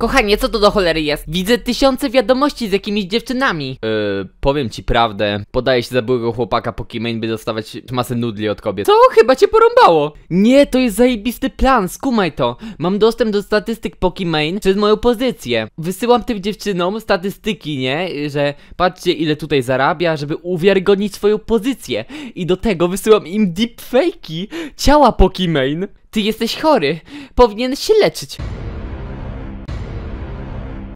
Kochanie, co to do cholery jest? Widzę tysiące wiadomości z jakimiś dziewczynami. Yy, powiem ci prawdę. Podaję się za byłego chłopaka Pokimane, by dostawać masę nudli od kobiet. Co? Chyba cię porąbało. Nie, to jest zajebisty plan, skumaj to. Mam dostęp do statystyk Pokimane przez moją pozycję. Wysyłam tym dziewczynom statystyki, nie? Że patrzcie ile tutaj zarabia, żeby uwiarygodnić swoją pozycję. I do tego wysyłam im deepfake'i ciała Pokimane. Ty jesteś chory. Powinien się leczyć.